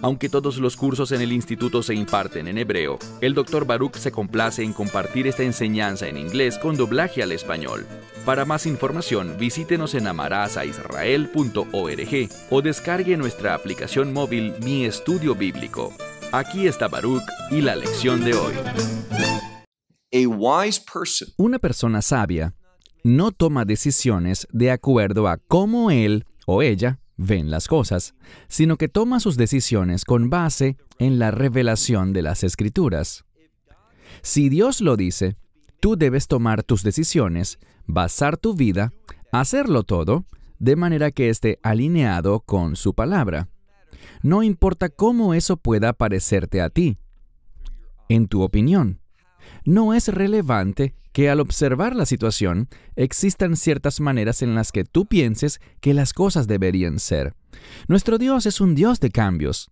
aunque todos los cursos en el instituto se imparten en hebreo, el Dr. Baruch se complace en compartir esta enseñanza en inglés con doblaje al español. Para más información, visítenos en amarazaisrael.org o descargue nuestra aplicación móvil Mi Estudio Bíblico. Aquí está Baruch y la lección de hoy. Una persona sabia no toma decisiones de acuerdo a cómo él o ella ven las cosas, sino que toma sus decisiones con base en la revelación de las escrituras. Si Dios lo dice, tú debes tomar tus decisiones, basar tu vida, hacerlo todo, de manera que esté alineado con su palabra. No importa cómo eso pueda parecerte a ti, en tu opinión no es relevante que al observar la situación existan ciertas maneras en las que tú pienses que las cosas deberían ser. Nuestro Dios es un Dios de cambios.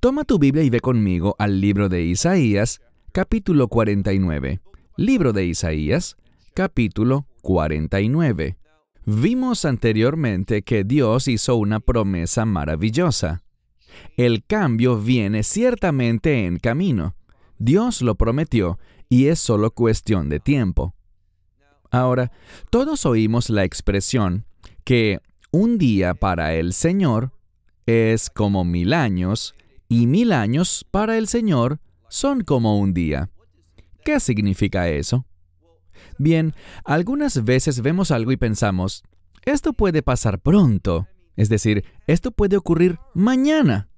Toma tu Biblia y ve conmigo al libro de Isaías, capítulo 49. Libro de Isaías, capítulo 49. Vimos anteriormente que Dios hizo una promesa maravillosa. El cambio viene ciertamente en camino. Dios lo prometió y es solo cuestión de tiempo. Ahora, todos oímos la expresión que un día para el Señor es como mil años y mil años para el Señor son como un día. ¿Qué significa eso? Bien, algunas veces vemos algo y pensamos, esto puede pasar pronto, es decir, esto puede ocurrir mañana.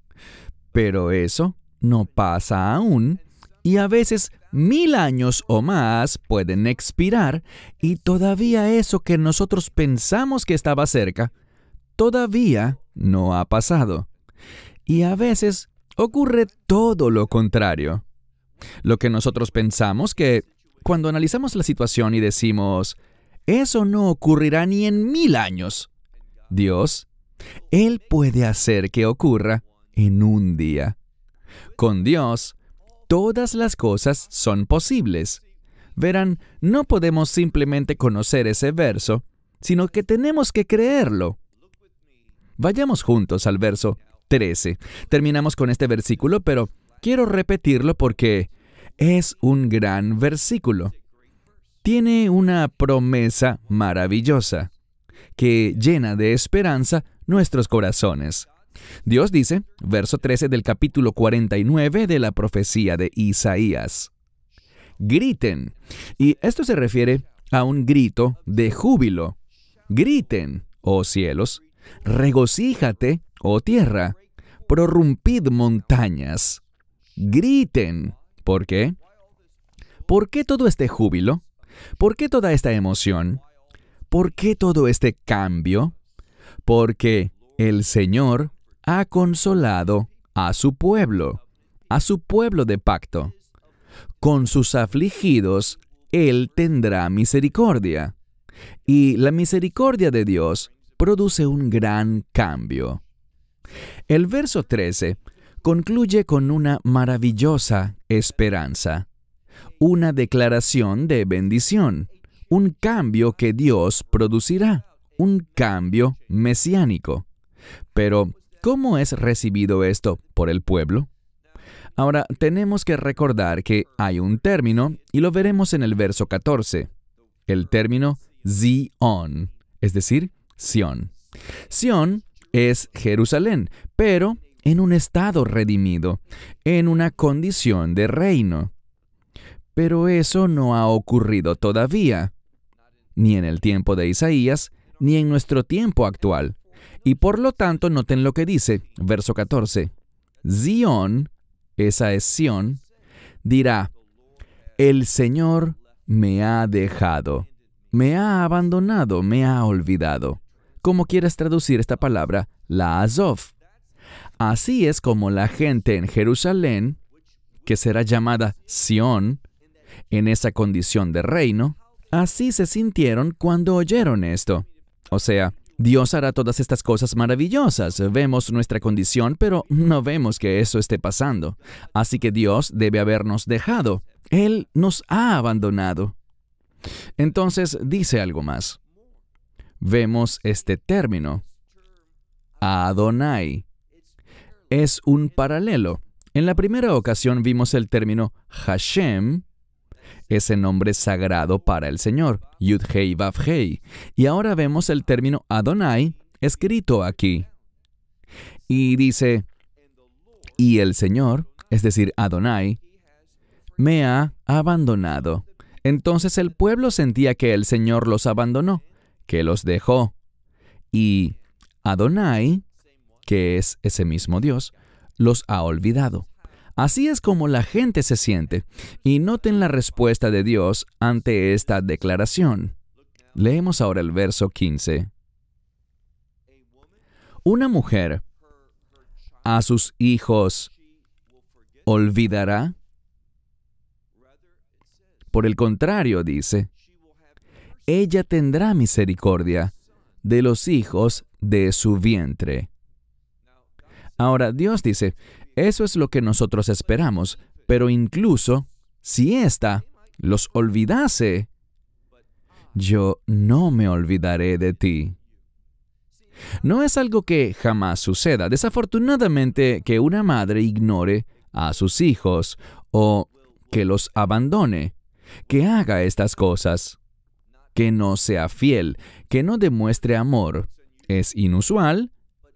Pero eso no pasa aún y a veces mil años o más pueden expirar y todavía eso que nosotros pensamos que estaba cerca, todavía no ha pasado. Y a veces ocurre todo lo contrario. Lo que nosotros pensamos que cuando analizamos la situación y decimos, eso no ocurrirá ni en mil años, Dios, Él puede hacer que ocurra en un día. Con Dios, todas las cosas son posibles. Verán, no podemos simplemente conocer ese verso, sino que tenemos que creerlo. Vayamos juntos al verso 13. Terminamos con este versículo, pero quiero repetirlo porque es un gran versículo. Tiene una promesa maravillosa que llena de esperanza nuestros corazones. Dios dice, verso 13 del capítulo 49 de la profecía de Isaías, griten. Y esto se refiere a un grito de júbilo. Griten, oh cielos, regocíjate, oh tierra, prorrumpid montañas. Griten. ¿Por qué? ¿Por qué todo este júbilo? ¿Por qué toda esta emoción? ¿Por qué todo este cambio? Porque el Señor ha consolado a su pueblo, a su pueblo de pacto. Con sus afligidos Él tendrá misericordia. Y la misericordia de Dios produce un gran cambio. El verso 13 concluye con una maravillosa esperanza, una declaración de bendición, un cambio que Dios producirá, un cambio mesiánico. Pero ¿Cómo es recibido esto por el pueblo? Ahora, tenemos que recordar que hay un término, y lo veremos en el verso 14, el término Zion, es decir, Sión. Sión es Jerusalén, pero en un estado redimido, en una condición de reino. Pero eso no ha ocurrido todavía, ni en el tiempo de Isaías, ni en nuestro tiempo actual. Y por lo tanto, noten lo que dice, verso 14. Zión, esa es Sión, dirá, el Señor me ha dejado, me ha abandonado, me ha olvidado. Como quieres traducir esta palabra, la Azov. Así es como la gente en Jerusalén, que será llamada Sión, en esa condición de reino, así se sintieron cuando oyeron esto. O sea, Dios hará todas estas cosas maravillosas. Vemos nuestra condición, pero no vemos que eso esté pasando. Así que Dios debe habernos dejado. Él nos ha abandonado. Entonces dice algo más. Vemos este término. Adonai. Es un paralelo. En la primera ocasión vimos el término Hashem ese nombre sagrado para el Señor, Yudhei hei Y ahora vemos el término Adonai escrito aquí. Y dice, y el Señor, es decir, Adonai, me ha abandonado. Entonces el pueblo sentía que el Señor los abandonó, que los dejó. Y Adonai, que es ese mismo Dios, los ha olvidado. Así es como la gente se siente, y noten la respuesta de Dios ante esta declaración. Leemos ahora el verso 15. Una mujer a sus hijos olvidará. Por el contrario, dice, ella tendrá misericordia de los hijos de su vientre. Ahora, Dios dice, eso es lo que nosotros esperamos, pero incluso si ésta los olvidase, yo no me olvidaré de ti. No es algo que jamás suceda. Desafortunadamente, que una madre ignore a sus hijos o que los abandone, que haga estas cosas, que no sea fiel, que no demuestre amor, es inusual,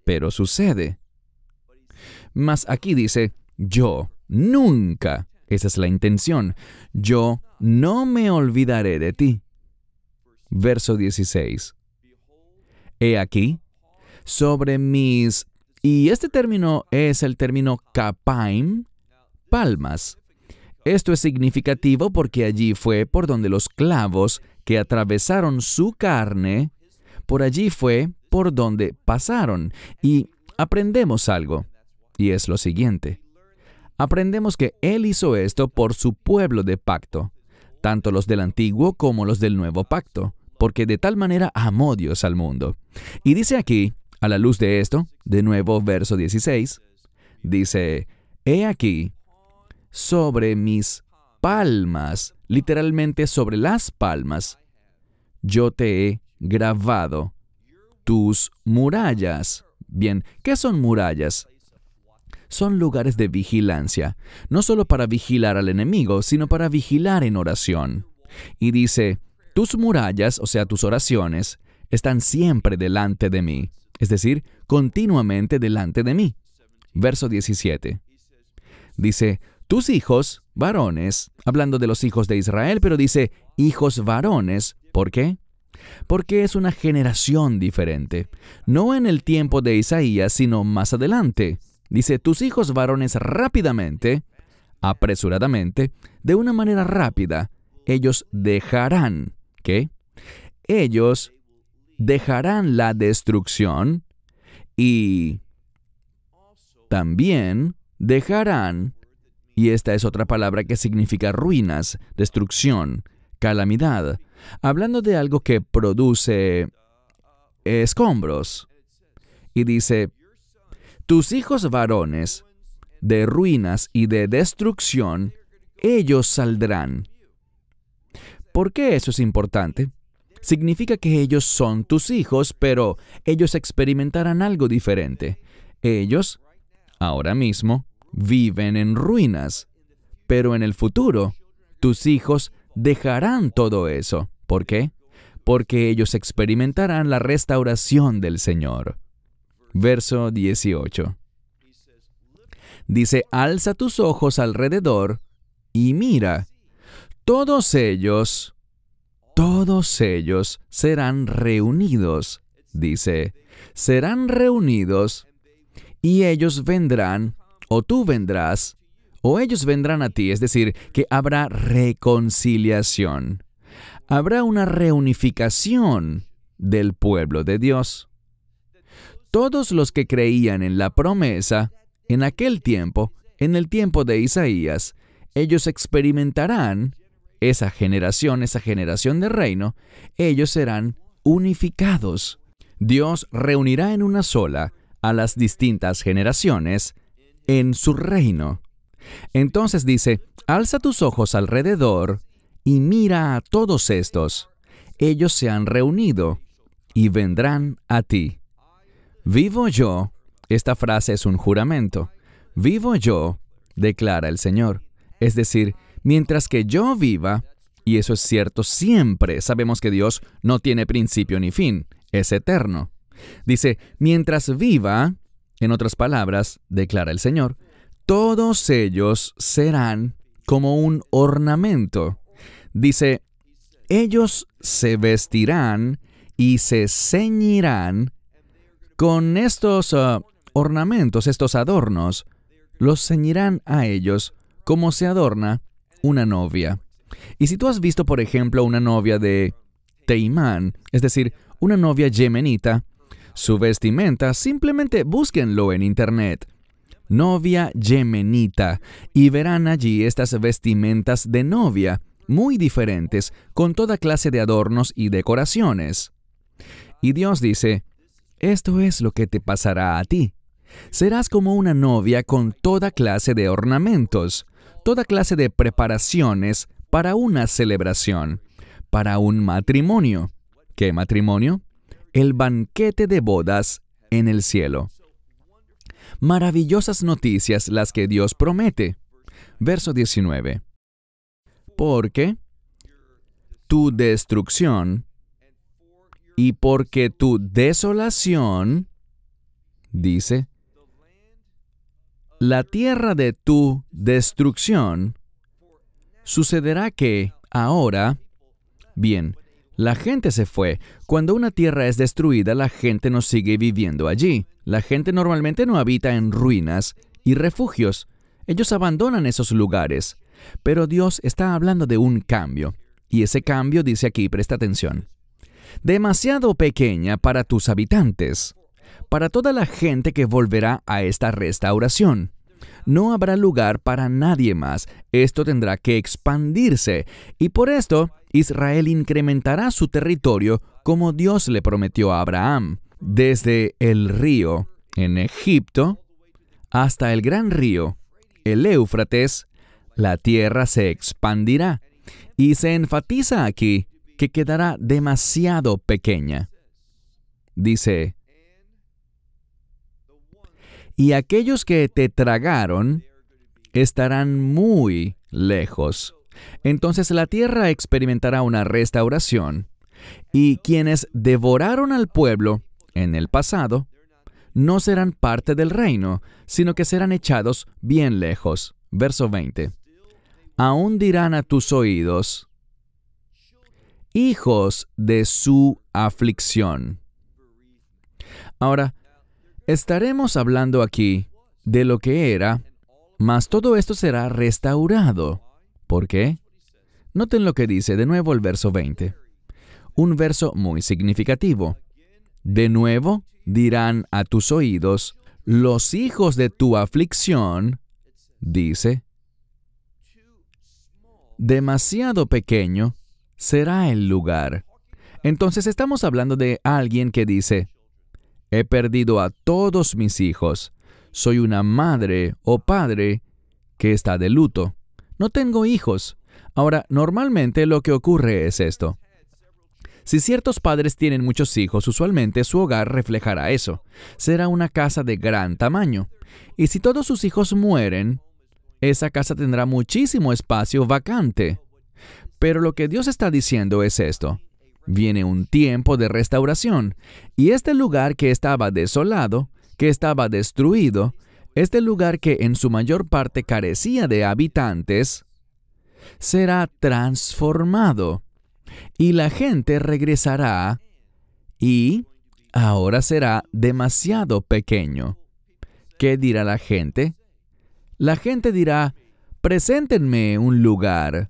pero sucede. Mas aquí dice, yo nunca, esa es la intención, yo no me olvidaré de ti. Verso 16. He aquí, sobre mis... Y este término es el término capaim palmas. Esto es significativo porque allí fue por donde los clavos que atravesaron su carne, por allí fue por donde pasaron. Y aprendemos algo y es lo siguiente. Aprendemos que Él hizo esto por su pueblo de pacto, tanto los del antiguo como los del nuevo pacto, porque de tal manera amó Dios al mundo. Y dice aquí, a la luz de esto, de nuevo verso 16, dice, He aquí, sobre mis palmas, literalmente sobre las palmas, yo te he grabado tus murallas. Bien, ¿qué son murallas? son lugares de vigilancia, no solo para vigilar al enemigo, sino para vigilar en oración. Y dice, tus murallas, o sea, tus oraciones, están siempre delante de mí, es decir, continuamente delante de mí. Verso 17. Dice, tus hijos, varones, hablando de los hijos de Israel, pero dice, hijos varones, ¿por qué? Porque es una generación diferente, no en el tiempo de Isaías, sino más adelante. Dice, tus hijos varones rápidamente, apresuradamente, de una manera rápida, ellos dejarán, ¿qué? Ellos dejarán la destrucción y también dejarán, y esta es otra palabra que significa ruinas, destrucción, calamidad, hablando de algo que produce escombros. Y dice, tus hijos varones, de ruinas y de destrucción, ellos saldrán. ¿Por qué eso es importante? Significa que ellos son tus hijos, pero ellos experimentarán algo diferente. Ellos, ahora mismo, viven en ruinas, pero en el futuro, tus hijos dejarán todo eso. ¿Por qué? Porque ellos experimentarán la restauración del Señor verso 18. Dice, alza tus ojos alrededor y mira, todos ellos, todos ellos serán reunidos, dice, serán reunidos y ellos vendrán, o tú vendrás, o ellos vendrán a ti, es decir, que habrá reconciliación, habrá una reunificación del pueblo de Dios. Todos los que creían en la promesa, en aquel tiempo, en el tiempo de Isaías, ellos experimentarán esa generación, esa generación de reino, ellos serán unificados. Dios reunirá en una sola a las distintas generaciones en su reino. Entonces dice, alza tus ojos alrededor y mira a todos estos. Ellos se han reunido y vendrán a ti. Vivo yo, esta frase es un juramento. Vivo yo, declara el Señor. Es decir, mientras que yo viva, y eso es cierto siempre, sabemos que Dios no tiene principio ni fin, es eterno. Dice, mientras viva, en otras palabras, declara el Señor, todos ellos serán como un ornamento. Dice, ellos se vestirán y se ceñirán con estos ah, ornamentos, estos adornos, los ceñirán a ellos como se adorna una novia. Y si tú has visto, por ejemplo, una novia de Teimán, es decir, una novia yemenita, su vestimenta, simplemente búsquenlo en internet. Novia yemenita, y verán allí estas vestimentas de novia, muy diferentes, con toda clase de adornos y decoraciones. Y Dios dice, esto es lo que te pasará a ti. Serás como una novia con toda clase de ornamentos, toda clase de preparaciones para una celebración, para un matrimonio. ¿Qué matrimonio? El banquete de bodas en el cielo. Maravillosas noticias las que Dios promete. Verso 19. Porque tu destrucción y porque tu desolación, dice, la tierra de tu destrucción, sucederá que ahora, bien, la gente se fue. Cuando una tierra es destruida, la gente no sigue viviendo allí. La gente normalmente no habita en ruinas y refugios. Ellos abandonan esos lugares. Pero Dios está hablando de un cambio. Y ese cambio dice aquí, presta atención demasiado pequeña para tus habitantes, para toda la gente que volverá a esta restauración. No habrá lugar para nadie más, esto tendrá que expandirse, y por esto Israel incrementará su territorio como Dios le prometió a Abraham, desde el río en Egipto hasta el gran río, el Éufrates, la tierra se expandirá. Y se enfatiza aquí que quedará demasiado pequeña. Dice, y aquellos que te tragaron estarán muy lejos. Entonces la tierra experimentará una restauración y quienes devoraron al pueblo en el pasado no serán parte del reino, sino que serán echados bien lejos. Verso 20. Aún dirán a tus oídos, hijos de su aflicción. Ahora, estaremos hablando aquí de lo que era, mas todo esto será restaurado. ¿Por qué? Noten lo que dice de nuevo el verso 20. Un verso muy significativo. De nuevo dirán a tus oídos, los hijos de tu aflicción, dice, demasiado pequeño será el lugar. Entonces estamos hablando de alguien que dice, he perdido a todos mis hijos, soy una madre o padre que está de luto, no tengo hijos. Ahora, normalmente lo que ocurre es esto. Si ciertos padres tienen muchos hijos, usualmente su hogar reflejará eso. Será una casa de gran tamaño. Y si todos sus hijos mueren, esa casa tendrá muchísimo espacio vacante. Pero lo que Dios está diciendo es esto. Viene un tiempo de restauración, y este lugar que estaba desolado, que estaba destruido, este lugar que en su mayor parte carecía de habitantes, será transformado, y la gente regresará, y ahora será demasiado pequeño. ¿Qué dirá la gente? La gente dirá, preséntenme un lugar,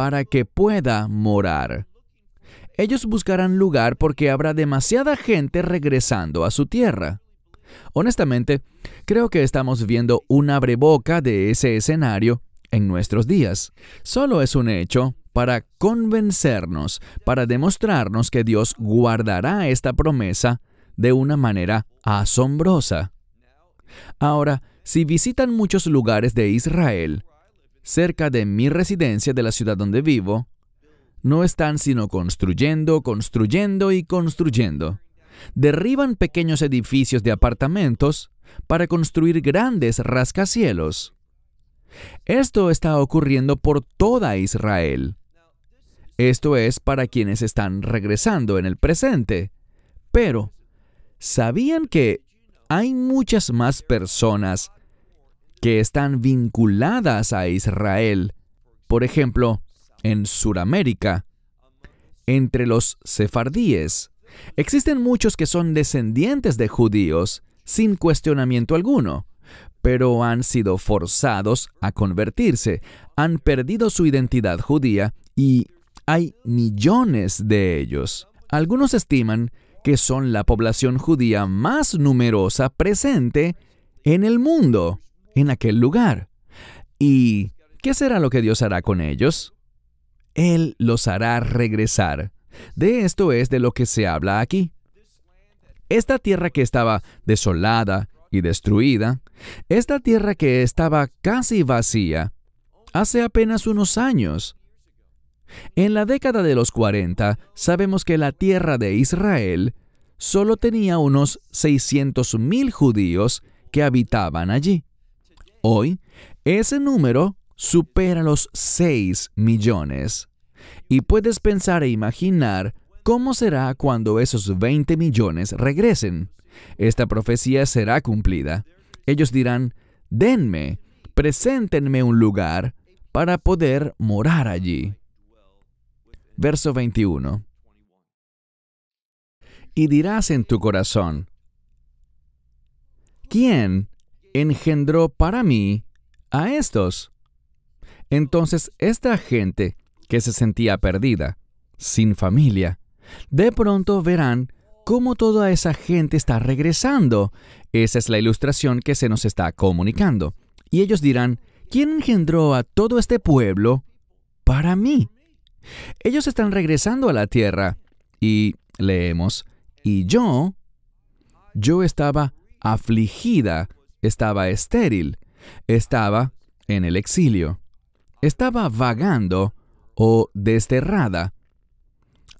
para que pueda morar. Ellos buscarán lugar porque habrá demasiada gente regresando a su tierra. Honestamente, creo que estamos viendo una abreboca de ese escenario en nuestros días. Solo es un hecho para convencernos, para demostrarnos que Dios guardará esta promesa de una manera asombrosa. Ahora, si visitan muchos lugares de Israel, cerca de mi residencia de la ciudad donde vivo, no están sino construyendo, construyendo y construyendo. Derriban pequeños edificios de apartamentos para construir grandes rascacielos. Esto está ocurriendo por toda Israel. Esto es para quienes están regresando en el presente. Pero, ¿sabían que hay muchas más personas que están vinculadas a Israel, por ejemplo, en Suramérica, entre los sefardíes. Existen muchos que son descendientes de judíos, sin cuestionamiento alguno, pero han sido forzados a convertirse, han perdido su identidad judía y hay millones de ellos. Algunos estiman que son la población judía más numerosa presente en el mundo en aquel lugar. ¿Y qué será lo que Dios hará con ellos? Él los hará regresar. De esto es de lo que se habla aquí. Esta tierra que estaba desolada y destruida, esta tierra que estaba casi vacía, hace apenas unos años. En la década de los 40 sabemos que la tierra de Israel solo tenía unos 600.000 judíos que habitaban allí. Hoy, ese número supera los 6 millones. Y puedes pensar e imaginar cómo será cuando esos 20 millones regresen. Esta profecía será cumplida. Ellos dirán, denme, preséntenme un lugar para poder morar allí. Verso 21. Y dirás en tu corazón, ¿quién engendró para mí a estos. Entonces esta gente que se sentía perdida, sin familia, de pronto verán cómo toda esa gente está regresando. Esa es la ilustración que se nos está comunicando. Y ellos dirán, ¿quién engendró a todo este pueblo para mí? Ellos están regresando a la tierra y leemos, y yo, yo estaba afligida estaba estéril, estaba en el exilio, estaba vagando o desterrada.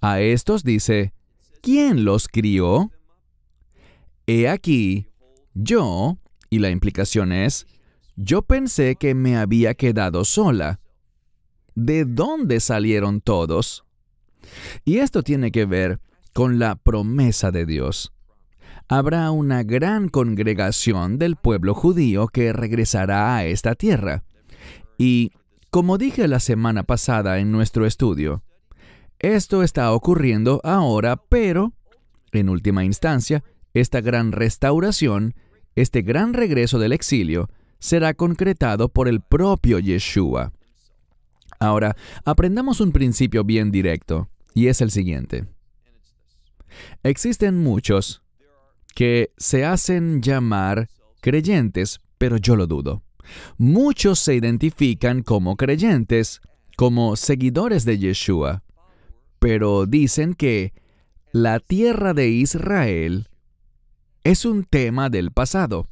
A estos dice, ¿quién los crió? He aquí, yo, y la implicación es, yo pensé que me había quedado sola. ¿De dónde salieron todos? Y esto tiene que ver con la promesa de Dios habrá una gran congregación del pueblo judío que regresará a esta tierra. Y, como dije la semana pasada en nuestro estudio, esto está ocurriendo ahora, pero, en última instancia, esta gran restauración, este gran regreso del exilio, será concretado por el propio Yeshua. Ahora, aprendamos un principio bien directo, y es el siguiente. Existen muchos, que se hacen llamar creyentes, pero yo lo dudo. Muchos se identifican como creyentes, como seguidores de Yeshua, pero dicen que la tierra de Israel es un tema del pasado,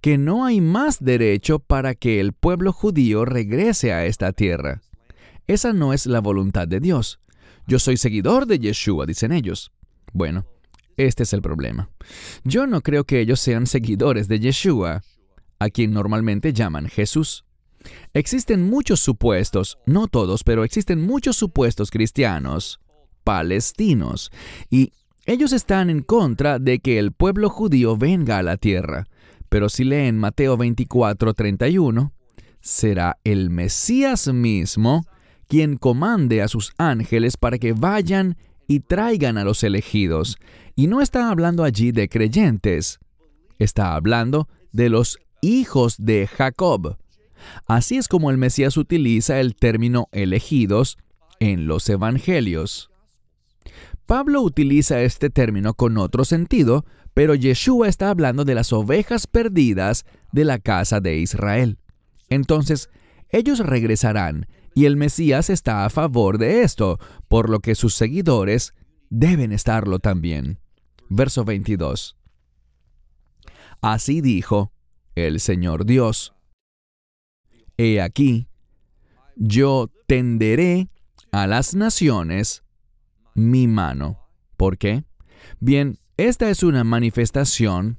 que no hay más derecho para que el pueblo judío regrese a esta tierra. Esa no es la voluntad de Dios. Yo soy seguidor de Yeshua, dicen ellos. Bueno, este es el problema. Yo no creo que ellos sean seguidores de Yeshua, a quien normalmente llaman Jesús. Existen muchos supuestos, no todos, pero existen muchos supuestos cristianos palestinos, y ellos están en contra de que el pueblo judío venga a la tierra. Pero si leen Mateo 24, 31, será el Mesías mismo quien comande a sus ángeles para que vayan y traigan a los elegidos. Y no está hablando allí de creyentes, está hablando de los hijos de Jacob. Así es como el Mesías utiliza el término elegidos en los evangelios. Pablo utiliza este término con otro sentido, pero Yeshua está hablando de las ovejas perdidas de la casa de Israel. Entonces, ellos regresarán y el Mesías está a favor de esto, por lo que sus seguidores deben estarlo también. Verso 22. Así dijo el Señor Dios. He aquí, yo tenderé a las naciones mi mano. ¿Por qué? Bien, esta es una manifestación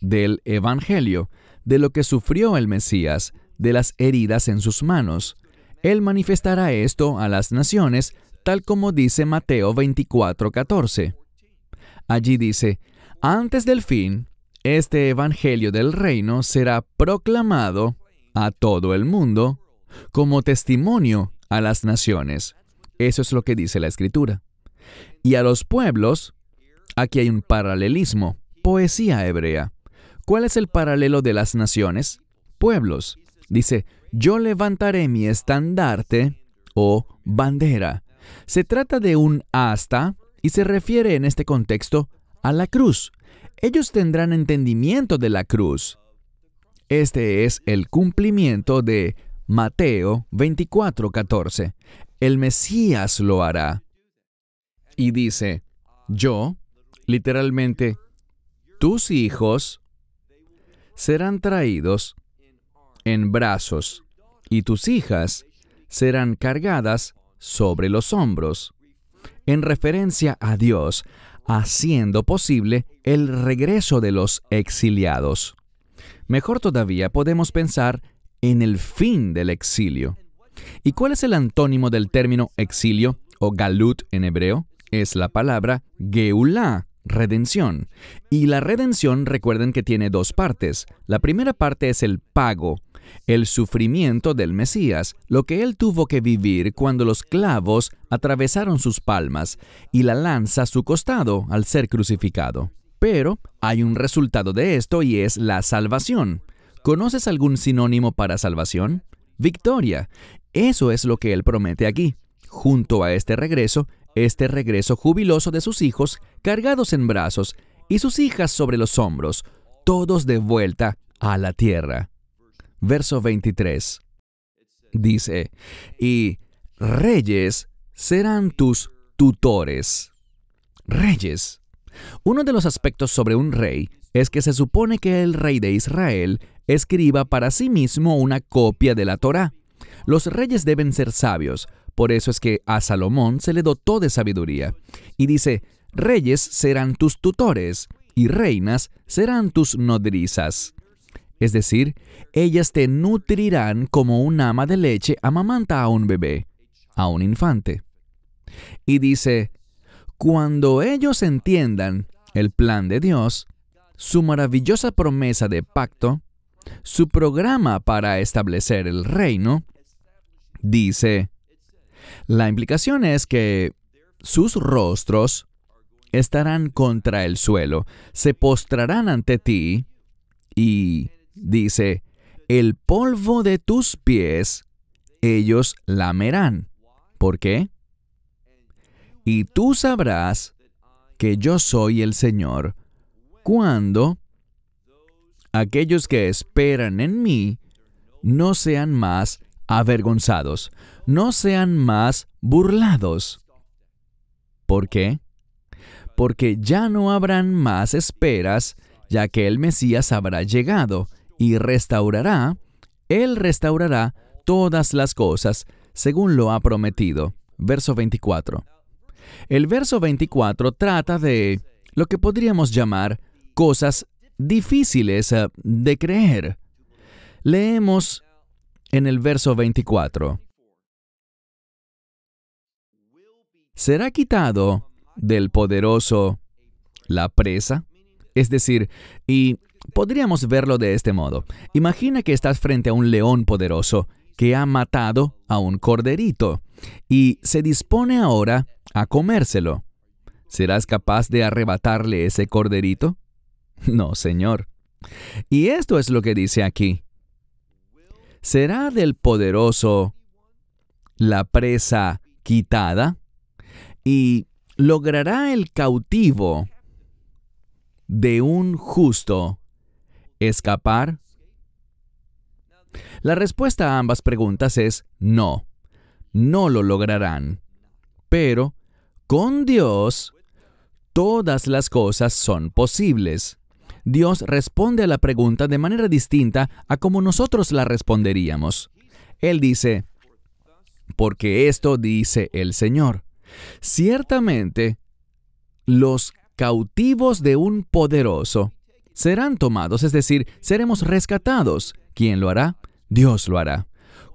del Evangelio, de lo que sufrió el Mesías, de las heridas en sus manos, él manifestará esto a las naciones, tal como dice Mateo 24:14. Allí dice, antes del fin, este Evangelio del Reino será proclamado a todo el mundo como testimonio a las naciones. Eso es lo que dice la Escritura. Y a los pueblos, aquí hay un paralelismo, poesía hebrea. ¿Cuál es el paralelo de las naciones? Pueblos. Dice, yo levantaré mi estandarte o oh bandera. Se trata de un asta y se refiere en este contexto a la cruz. Ellos tendrán entendimiento de la cruz. Este es el cumplimiento de Mateo 24:14. El Mesías lo hará. Y dice, yo, literalmente, tus hijos serán traídos en brazos, y tus hijas serán cargadas sobre los hombros, en referencia a Dios, haciendo posible el regreso de los exiliados. Mejor todavía podemos pensar en el fin del exilio. ¿Y cuál es el antónimo del término exilio o galut en hebreo? Es la palabra geula, redención. Y la redención recuerden que tiene dos partes. La primera parte es el pago, el sufrimiento del Mesías, lo que él tuvo que vivir cuando los clavos atravesaron sus palmas y la lanza a su costado al ser crucificado. Pero hay un resultado de esto y es la salvación. ¿Conoces algún sinónimo para salvación? Victoria. Eso es lo que él promete aquí. Junto a este regreso, este regreso jubiloso de sus hijos cargados en brazos y sus hijas sobre los hombros, todos de vuelta a la tierra verso 23. Dice, y reyes serán tus tutores. Reyes. Uno de los aspectos sobre un rey es que se supone que el rey de Israel escriba para sí mismo una copia de la Torá. Los reyes deben ser sabios, por eso es que a Salomón se le dotó de sabiduría. Y dice, reyes serán tus tutores y reinas serán tus nodrizas. Es decir, ellas te nutrirán como un ama de leche amamanta a un bebé, a un infante. Y dice, cuando ellos entiendan el plan de Dios, su maravillosa promesa de pacto, su programa para establecer el reino, dice, la implicación es que sus rostros estarán contra el suelo, se postrarán ante ti y dice, el polvo de tus pies ellos lamerán. ¿Por qué? Y tú sabrás que yo soy el Señor cuando aquellos que esperan en mí no sean más avergonzados, no sean más burlados. ¿Por qué? Porque ya no habrán más esperas, ya que el Mesías habrá llegado y restaurará, Él restaurará todas las cosas según lo ha prometido. Verso 24. El verso 24 trata de lo que podríamos llamar cosas difíciles eh, de creer. Leemos en el verso 24. Será quitado del poderoso la presa, es decir, y Podríamos verlo de este modo. Imagina que estás frente a un león poderoso que ha matado a un corderito y se dispone ahora a comérselo. ¿Serás capaz de arrebatarle ese corderito? No, Señor. Y esto es lo que dice aquí. ¿Será del poderoso la presa quitada? ¿Y logrará el cautivo de un justo escapar? La respuesta a ambas preguntas es no. No lo lograrán. Pero, con Dios, todas las cosas son posibles. Dios responde a la pregunta de manera distinta a como nosotros la responderíamos. Él dice, porque esto dice el Señor. Ciertamente, los cautivos de un poderoso serán tomados, es decir, seremos rescatados. ¿Quién lo hará? Dios lo hará.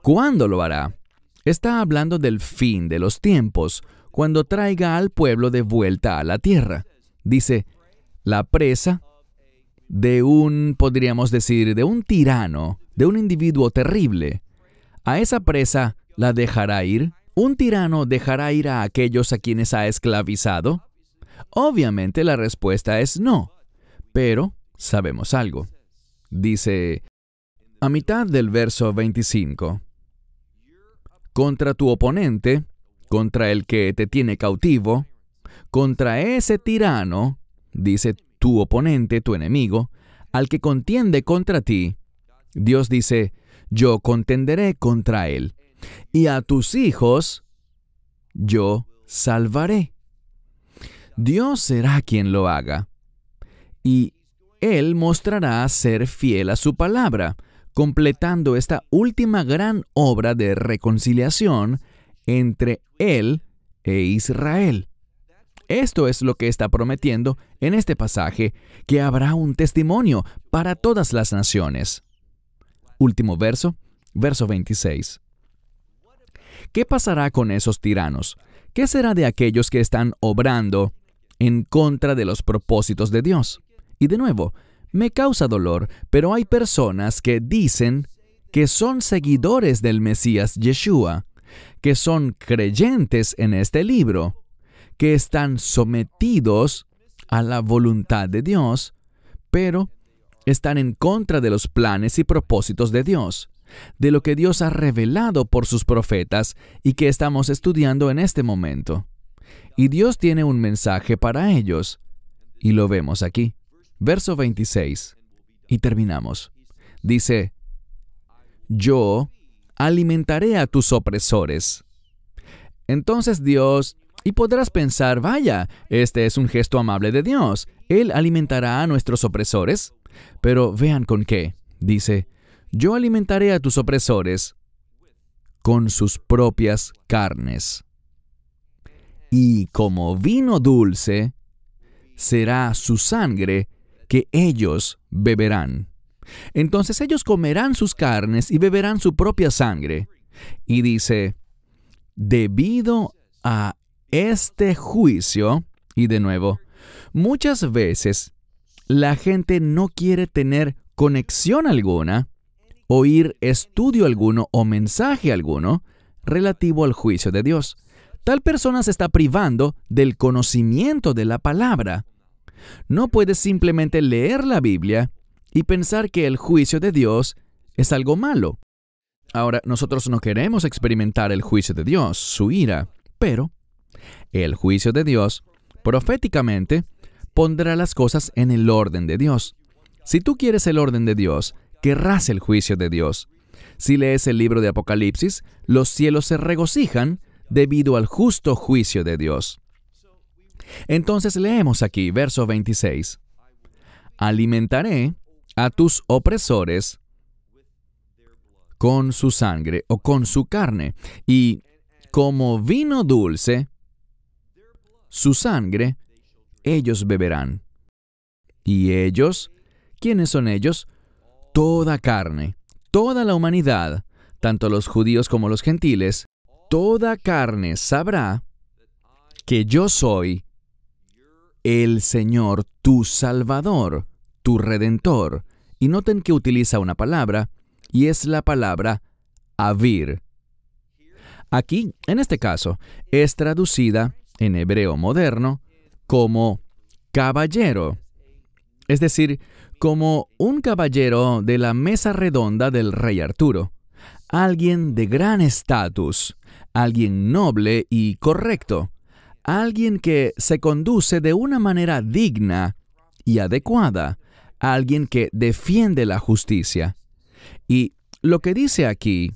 ¿Cuándo lo hará? Está hablando del fin de los tiempos, cuando traiga al pueblo de vuelta a la tierra. Dice, la presa de un, podríamos decir, de un tirano, de un individuo terrible. A esa presa la dejará ir. ¿Un tirano dejará ir a aquellos a quienes ha esclavizado? Obviamente la respuesta es no, pero sabemos algo. Dice, a mitad del verso 25, contra tu oponente, contra el que te tiene cautivo, contra ese tirano, dice tu oponente, tu enemigo, al que contiende contra ti, Dios dice, yo contenderé contra él, y a tus hijos yo salvaré. Dios será quien lo haga, y él mostrará ser fiel a su palabra, completando esta última gran obra de reconciliación entre Él e Israel. Esto es lo que está prometiendo en este pasaje, que habrá un testimonio para todas las naciones. Último verso, verso 26. ¿Qué pasará con esos tiranos? ¿Qué será de aquellos que están obrando en contra de los propósitos de Dios? Y de nuevo, me causa dolor, pero hay personas que dicen que son seguidores del Mesías Yeshua, que son creyentes en este libro, que están sometidos a la voluntad de Dios, pero están en contra de los planes y propósitos de Dios, de lo que Dios ha revelado por sus profetas y que estamos estudiando en este momento. Y Dios tiene un mensaje para ellos, y lo vemos aquí. Verso 26. Y terminamos. Dice, yo alimentaré a tus opresores. Entonces Dios, y podrás pensar, vaya, este es un gesto amable de Dios. Él alimentará a nuestros opresores. Pero vean con qué. Dice, yo alimentaré a tus opresores con sus propias carnes. Y como vino dulce, será su sangre que ellos beberán. Entonces ellos comerán sus carnes y beberán su propia sangre. Y dice, debido a este juicio, y de nuevo, muchas veces la gente no quiere tener conexión alguna, oír estudio alguno o mensaje alguno relativo al juicio de Dios. Tal persona se está privando del conocimiento de la palabra no puedes simplemente leer la Biblia y pensar que el juicio de Dios es algo malo. Ahora, nosotros no queremos experimentar el juicio de Dios, su ira, pero el juicio de Dios, proféticamente, pondrá las cosas en el orden de Dios. Si tú quieres el orden de Dios, querrás el juicio de Dios. Si lees el libro de Apocalipsis, los cielos se regocijan debido al justo juicio de Dios. Entonces leemos aquí, verso 26. Alimentaré a tus opresores con su sangre o con su carne, y como vino dulce, su sangre ellos beberán. Y ellos, ¿quiénes son ellos? Toda carne, toda la humanidad, tanto los judíos como los gentiles, toda carne sabrá que yo soy el Señor tu Salvador, tu Redentor. Y noten que utiliza una palabra, y es la palabra avir. Aquí, en este caso, es traducida en hebreo moderno como caballero, es decir, como un caballero de la mesa redonda del rey Arturo, alguien de gran estatus, alguien noble y correcto, alguien que se conduce de una manera digna y adecuada, alguien que defiende la justicia. Y lo que dice aquí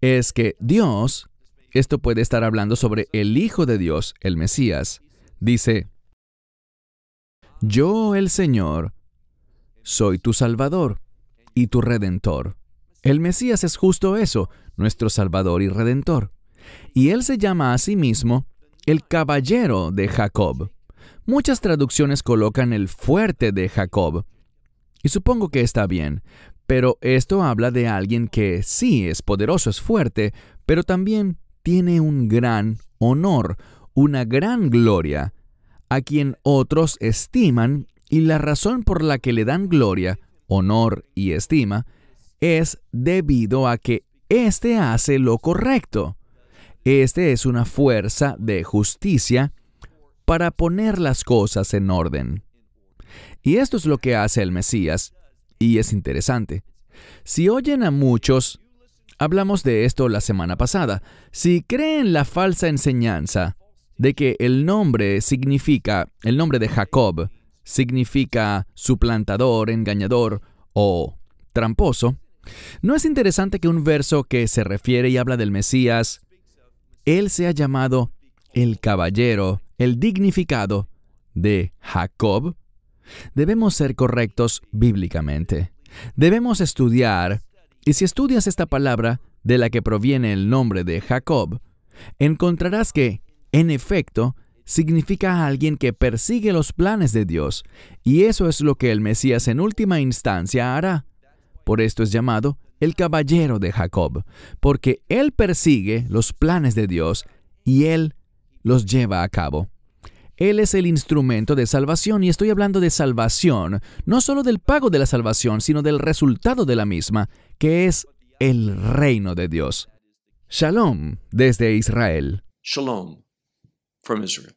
es que Dios, esto puede estar hablando sobre el Hijo de Dios, el Mesías, dice, yo el Señor, soy tu Salvador y tu Redentor. El Mesías es justo eso, nuestro Salvador y Redentor. Y Él se llama a sí mismo el caballero de Jacob. Muchas traducciones colocan el fuerte de Jacob, y supongo que está bien, pero esto habla de alguien que sí es poderoso, es fuerte, pero también tiene un gran honor, una gran gloria, a quien otros estiman, y la razón por la que le dan gloria, honor y estima, es debido a que éste hace lo correcto. Este es una fuerza de justicia para poner las cosas en orden. Y esto es lo que hace el Mesías, y es interesante. Si oyen a muchos, hablamos de esto la semana pasada, si creen la falsa enseñanza de que el nombre significa, el nombre de Jacob significa suplantador, engañador o tramposo, ¿no es interesante que un verso que se refiere y habla del Mesías él se ha llamado el caballero, el dignificado de Jacob, debemos ser correctos bíblicamente. Debemos estudiar, y si estudias esta palabra de la que proviene el nombre de Jacob, encontrarás que, en efecto, significa a alguien que persigue los planes de Dios, y eso es lo que el Mesías en última instancia hará. Por esto es llamado el caballero de Jacob, porque él persigue los planes de Dios y él los lleva a cabo. Él es el instrumento de salvación y estoy hablando de salvación, no solo del pago de la salvación, sino del resultado de la misma, que es el reino de Dios. Shalom desde Israel. Shalom from Israel.